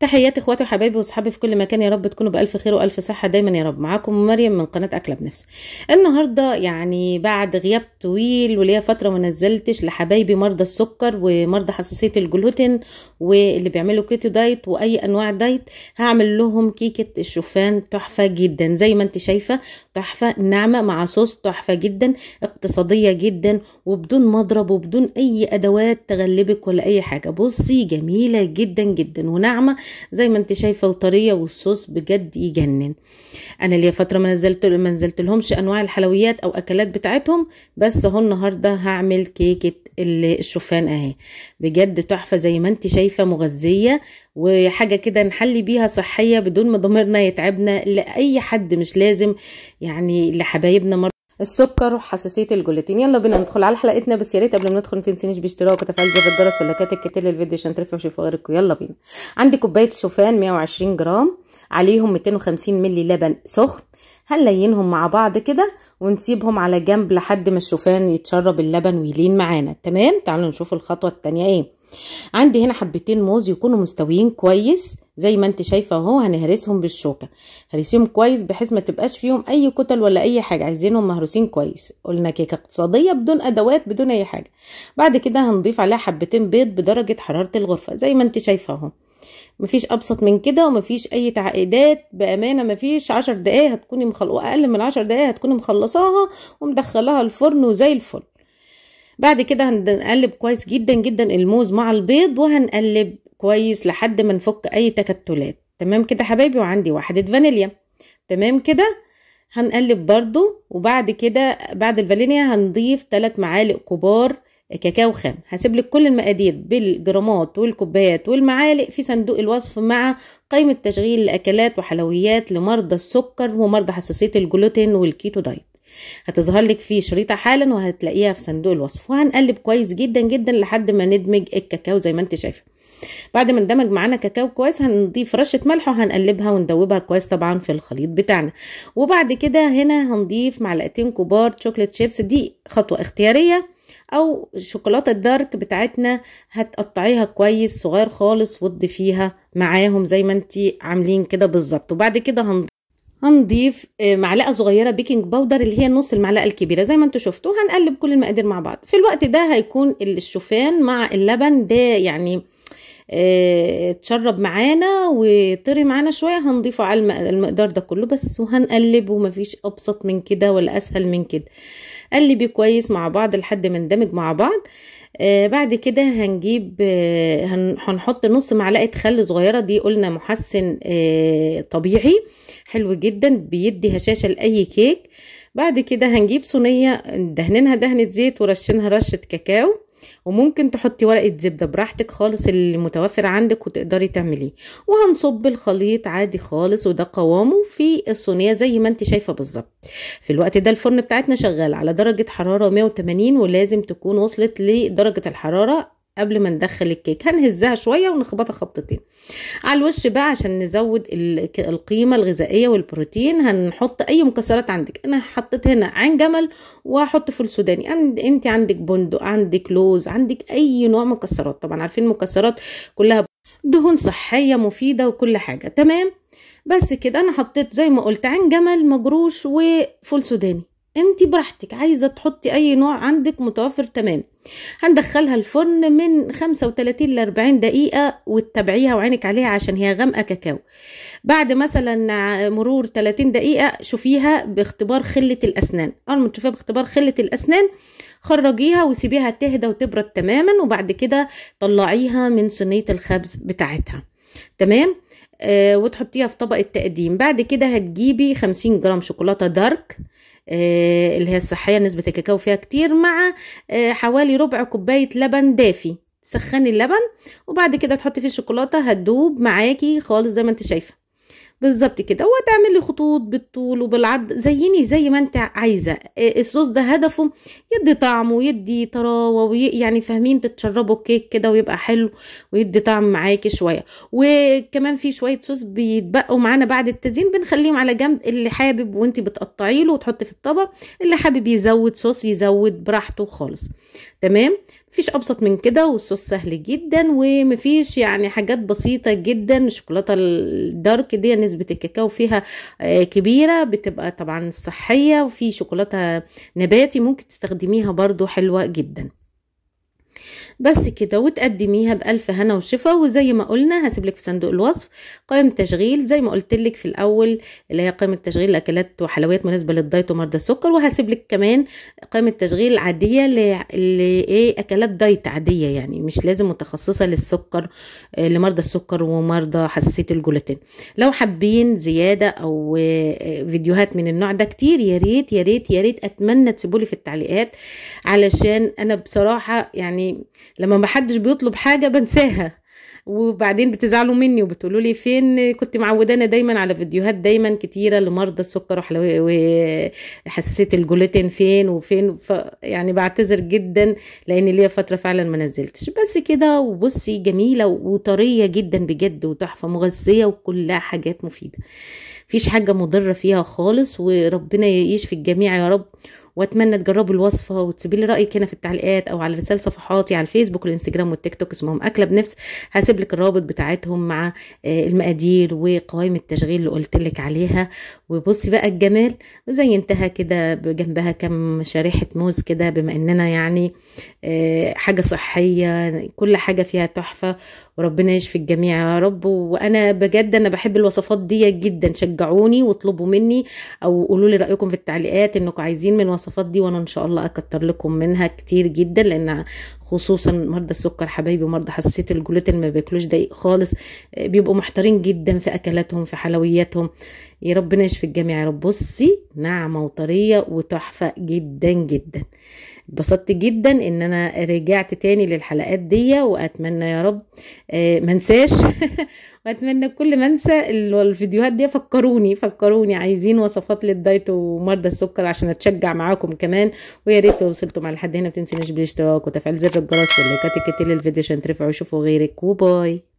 تحياتي اخواتي وحبايبي واصحابي في كل مكان يا رب تكونوا بالف خير والف صحه دايما يا رب معاكم مريم من قناه اكله بنفس النهارده يعني بعد غياب طويل وليا فتره ما نزلتش لحبايبي مرضى السكر ومرضى حساسيه الجلوتين واللي بيعملوا كيتو دايت واي انواع دايت هعمل لهم كيكه الشوفان تحفه جدا زي ما انت شايفه تحفه ناعمه مع صوص تحفه جدا اقتصاديه جدا وبدون مضرب وبدون اي ادوات تغلبك ولا اي حاجه بصي جميله جدا جدا وناعمه زي ما انت شايفه الطريه والصوص بجد يجنن انا ليا فتره ما نزلت ما نزلت لهمش انواع الحلويات او اكلات بتاعتهم بس اهو النهارده هعمل كيكه الشوفان اهي بجد تحفه زي ما انت شايفه مغذيه وحاجه كده نحلي بيها صحيه بدون ما ضميرنا يتعبنا لاي حد مش لازم يعني لحبايبنا السكر وحساسيه الجلوتين يلا بينا ندخل على حلقتنا بس يا ريت قبل ما ندخل ما تنسينيش باشتراك وتفعيل زر الجرس ولا كاتب كتير للفيديو عشان ترفعوا وشوفوا غيركم يلا بينا عندي كوبايه شوفان 120 جرام عليهم 250 ملي لبن سخن هنلينهم مع بعض كده ونسيبهم على جنب لحد ما الشوفان يتشرب اللبن ويلين معانا تمام تعالوا نشوف الخطوه الثانيه ايه عندي هنا حبتين موز يكونوا مستويين كويس زي ما انت شايفه اهو هنهرسهم بالشوكه هرسيهم كويس بحيث ما تبقاش فيهم اي كتل ولا اي حاجه عايزينهم مهروسين كويس قلنا كيكه اقتصاديه بدون ادوات بدون اي حاجه بعد كده هنضيف عليها حبتين بيض بدرجه حراره الغرفه زي ما انت شايفه اهو مفيش ابسط من كده ومفيش اي تعقيدات بامانه مفيش عشر دقايق هتكوني مخلصه اقل من عشر دقايق هتكوني مخلصاها ومدخلاها الفرن وزي الفل بعد كده هنقلب كويس جدا جدا الموز مع البيض وهنقلب كويس لحد ما نفك اي تكتلات تمام كده حبايبي وعندي واحدة فانيليا تمام كده هنقلب برضو وبعد كده بعد الفانيليا هنضيف ثلاث معالق كبار كاكاو خام هسيب لك كل المقادير بالجرامات والكوبايات والمعالق في صندوق الوصف مع قائمة تشغيل الاكلات وحلويات لمرضى السكر ومرضى حساسية الجلوتين والكيتو دايت هتظهر لك في شريطه حالا وهتلاقيها في صندوق الوصف وهنقلب كويس جدا جدا لحد ما ندمج الكاكاو زي ما انت شايفه بعد ما اندمج معانا كاكاو كويس هنضيف رشه ملح وهنقلبها وندوبها كويس طبعا في الخليط بتاعنا وبعد كده هنا هنضيف معلقتين كبار شوكليت شيبس دي خطوه اختياريه او شوكولاته الدارك بتاعتنا هتقطعيها كويس صغير خالص وتضيفيها معاهم زي ما انت عاملين كده بالظبط وبعد كده هنضيف هنضيف آه، معلقه صغيره بيكنج باودر اللي هي نص المعلقه الكبيره زي ما انتم شفتوا هنقلب كل المقادير مع بعض في الوقت ده هيكون الشوفان مع اللبن ده يعني آه، اتشرب معانا وطري معانا شويه هنضيفه على المقدار ده كله بس وهنقلب مفيش ابسط من كده ولا اسهل من كده قلبي كويس مع بعض لحد ما اندمج مع بعض آه، بعد كده هنجيب آه، هنحط نص معلقة خل صغيرة دي قلنا محسن آه، طبيعي حلو جدا بيدي هشاشة لأي كيك بعد كده هنجيب صينية دهنينها دهنة زيت ورشينها رشة كاكاو وممكن تحطي ورقه زبده براحتك خالص اللي متوفر عندك وتقدري تعمليه وهنصب الخليط عادي خالص وده قوامه في الصينيه زي ما انت شايفه بالظبط في الوقت ده الفرن بتاعتنا شغال على درجه حراره 180 ولازم تكون وصلت لدرجه الحراره قبل ما ندخل الكيك هنهزها شوية ونخبطها خبطتين على الوش بقى عشان نزود القيمة الغذائية والبروتين هنحط أي مكسرات عندك أنا حطيت هنا عين جمل وهحط فول سوداني أنت عندك بندق عندك لوز عندك أي نوع مكسرات طبعا عارفين المكسرات كلها دهون صحية مفيدة وكل حاجة تمام بس كده أنا حطيت زي ما قلت عين جمل مجروش وفول سوداني انت براحتك عايزه تحطي اي نوع عندك متوفر تمام هندخلها الفرن من 35 ل 40 دقيقه وتتابعيها وعينك عليها عشان هي غامقه كاكاو بعد مثلا مرور 30 دقيقه شوفيها باختبار خله الاسنان اول ما تشوفيها باختبار خله الاسنان خرجيها وسيبيها تهدى وتبرد تماما وبعد كده طلعيها من صينيه الخبز بتاعتها تمام آه، وتحطيها في طبق التقديم بعد كده هتجيبي 50 جرام شوكولاته دارك آه، اللي هي الصحيه نسبه الكاكاو فيها كتير مع آه، حوالي ربع كوبايه لبن دافي تسخني اللبن وبعد كده تحطي فيه الشوكولاته هتدوب معاكي خالص زي ما انت شايفه بالظبط كده وتعمل لي خطوط بالطول وبالعرض زيني زي ما انت عايزه آه، الصوص ده هدفه يدي طعم ويدي طراوه وي... يعني فاهمين تتشربوا الكيك كده ويبقى حلو ويدي طعم معاكي شويه وكمان في شويه صوص بيتبقوا معانا بعد التزيين بنخليهم على جنب اللي حابب وانت بتقطعيله وتحطي في الطبق اللي حابب يزود صوص يزود براحته خالص تمام مفيش ابسط من كده والصوص سهل جدا ومفيش يعني حاجات بسيطه جدا الشوكولاته الدارك دي نسبه الكاكاو فيها آه، كبيره بتبقى طبعا صحيه وفي شوكولاته نباتي ممكن تستخدميها برضو حلوه جدا بس كده وتقدميها بألف هنا وشفا وزي ما قلنا هسيبلك في صندوق الوصف قائمة تشغيل زي ما قلت لك في الأول اللي هي قائمة تشغيل أكلات وحلويات مناسبة للدايت ومرضى السكر وهسيب لك كمان قائمة تشغيل عادية لإيه أكلات دايت عادية يعني مش لازم متخصصة للسكر لمرضى السكر ومرضى حساسية الجلوتين لو حابين زيادة أو فيديوهات من النوع ده كتير يا ريت يا ريت يا ريت أتمنى تسيبولي في التعليقات علشان أنا بصراحة يعني لما ما حدش بيطلب حاجه بنساها وبعدين بتزعلوا مني وبتقولوا لي فين كنت معودانا دايما على فيديوهات دايما كتيره لمرضى السكر وحساسيه الجلوتين فين وفين ف يعني بعتذر جدا لان ليا فتره فعلا ما نزلتش بس كده وبصي جميله وطريه جدا بجد وتحفه مغذيه وكلها حاجات مفيده مفيش حاجه مضره فيها خالص وربنا يشفي الجميع يا رب واتمنى تجربوا الوصفه وتسيبي لي رايك هنا في التعليقات او على رسائل صفحاتي على الفيسبوك والانستجرام والتيك توك اسمهم اكله بنفس هسيب لك الرابط بتاعتهم مع آه، المقادير وقوائم التشغيل اللي قلت لك عليها وبصي بقى الجمال وزي انتهى كده بجنبها كم شريحه موز كده بما اننا يعني آه، حاجه صحيه كل حاجه فيها تحفه وربنا يشفي الجميع يا رب وانا بجد انا بحب الوصفات دي جدا شجعوني واطلبوا مني او قولوا لي رايكم في التعليقات انكم عايزين من الوصفات دي وانا ان شاء الله اكتر لكم منها كتير جدا لان خصوصا مرضى السكر حبايبي ومرضى حساسيه الجلوتين ما بياكلوش دقيق خالص آه، بيبقوا محتارين جدا في اكلاتهم في حلوياتهم يا ربنا يشفي الجميع يا رب بصي ناعمه وطريه وتحفه جدا جدا اتبسطت جدا ان انا رجعت تاني للحلقات دي واتمنى يا رب آه، منساش واتمنى كل ما انسى الفيديوهات دي فكروني فكروني عايزين وصفات للدايت ومرضى السكر عشان اتشجع معاكم كمان ويا ريت لو وصلتوا مع لحد هنا ما تنسونيش بالاشتراك وتفعيل زر الجرس واللايكات الكتير للفيديو عشان ترفعوا وشوفوا غيرك وباي